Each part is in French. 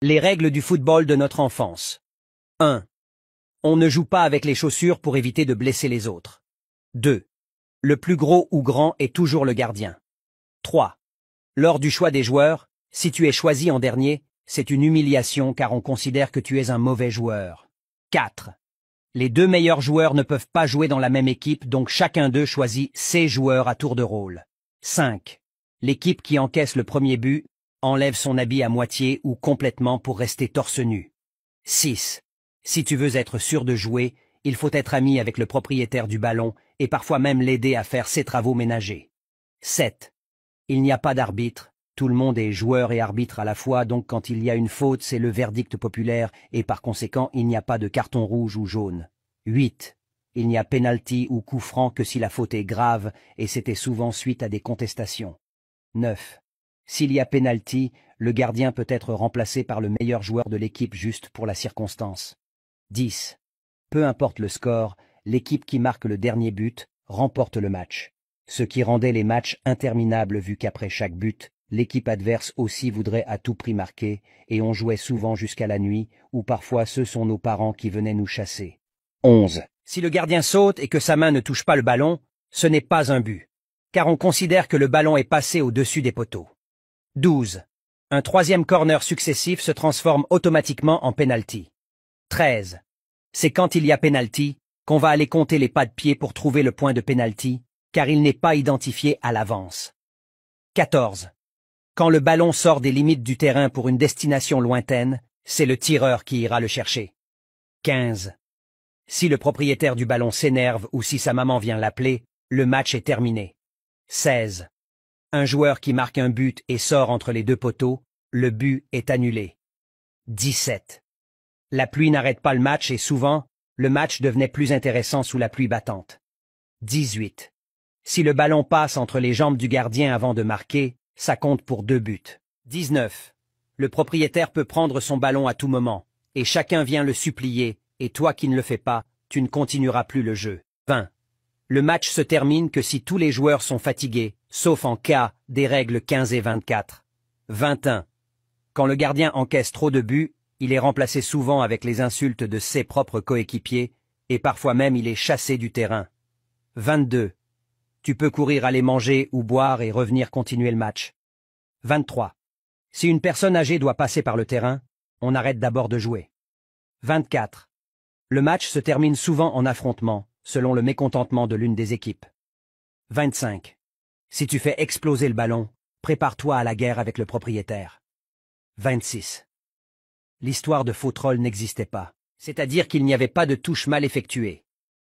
Les règles du football de notre enfance. 1. On ne joue pas avec les chaussures pour éviter de blesser les autres. 2. Le plus gros ou grand est toujours le gardien. 3. Lors du choix des joueurs, si tu es choisi en dernier, c'est une humiliation car on considère que tu es un mauvais joueur. 4. Les deux meilleurs joueurs ne peuvent pas jouer dans la même équipe, donc chacun d'eux choisit ses joueurs à tour de rôle. 5. L'équipe qui encaisse le premier but enlève son habit à moitié ou complètement pour rester torse nu. 6. Si tu veux être sûr de jouer, il faut être ami avec le propriétaire du ballon et parfois même l'aider à faire ses travaux ménagers. 7. Il n'y a pas d'arbitre, tout le monde est joueur et arbitre à la fois, donc quand il y a une faute, c'est le verdict populaire et par conséquent, il n'y a pas de carton rouge ou jaune. 8. Il n'y a pénalty ou coup franc que si la faute est grave et c'était souvent suite à des contestations. 9. S'il y a pénalty, le gardien peut être remplacé par le meilleur joueur de l'équipe juste pour la circonstance. 10. Peu importe le score, l'équipe qui marque le dernier but remporte le match. Ce qui rendait les matchs interminables vu qu'après chaque but, l'équipe adverse aussi voudrait à tout prix marquer, et on jouait souvent jusqu'à la nuit, ou parfois ce sont nos parents qui venaient nous chasser. 11. Si le gardien saute et que sa main ne touche pas le ballon, ce n'est pas un but. Car on considère que le ballon est passé au-dessus des poteaux. 12. Un troisième corner successif se transforme automatiquement en penalty. 13. C'est quand il y a penalty qu'on va aller compter les pas de pied pour trouver le point de penalty, car il n'est pas identifié à l'avance. 14. Quand le ballon sort des limites du terrain pour une destination lointaine, c'est le tireur qui ira le chercher. 15. Si le propriétaire du ballon s'énerve ou si sa maman vient l'appeler, le match est terminé. 16. Un joueur qui marque un but et sort entre les deux poteaux, le but est annulé. 17. La pluie n'arrête pas le match et souvent, le match devenait plus intéressant sous la pluie battante. 18. Si le ballon passe entre les jambes du gardien avant de marquer, ça compte pour deux buts. 19. Le propriétaire peut prendre son ballon à tout moment, et chacun vient le supplier, et toi qui ne le fais pas, tu ne continueras plus le jeu. 20 le match se termine que si tous les joueurs sont fatigués, sauf en cas des règles 15 et 24. 21. Quand le gardien encaisse trop de buts, il est remplacé souvent avec les insultes de ses propres coéquipiers, et parfois même il est chassé du terrain. 22. Tu peux courir aller manger ou boire et revenir continuer le match. 23. Si une personne âgée doit passer par le terrain, on arrête d'abord de jouer. 24. Le match se termine souvent en affrontement, selon le mécontentement de l'une des équipes. 25. Si tu fais exploser le ballon, prépare-toi à la guerre avec le propriétaire. 26. L'histoire de faux troll n'existait pas, c'est-à-dire qu'il n'y avait pas de touche mal effectuée.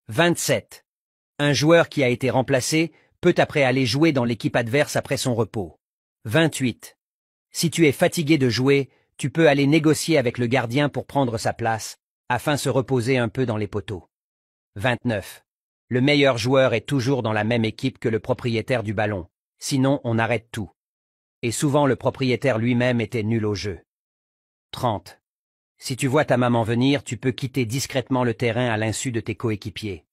27. Un joueur qui a été remplacé peut après aller jouer dans l'équipe adverse après son repos. 28. Si tu es fatigué de jouer, tu peux aller négocier avec le gardien pour prendre sa place, afin se reposer un peu dans les poteaux. 29. Le meilleur joueur est toujours dans la même équipe que le propriétaire du ballon, sinon on arrête tout. Et souvent le propriétaire lui-même était nul au jeu. 30. Si tu vois ta maman venir, tu peux quitter discrètement le terrain à l'insu de tes coéquipiers.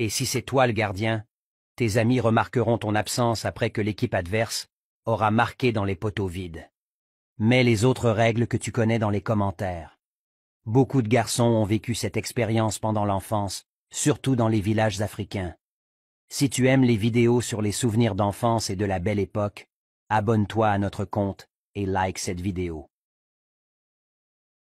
Et si c'est toi le gardien, tes amis remarqueront ton absence après que l'équipe adverse aura marqué dans les poteaux vides. Mais les autres règles que tu connais dans les commentaires. Beaucoup de garçons ont vécu cette expérience pendant l'enfance, surtout dans les villages africains. Si tu aimes les vidéos sur les souvenirs d'enfance et de la belle époque, abonne-toi à notre compte et like cette vidéo.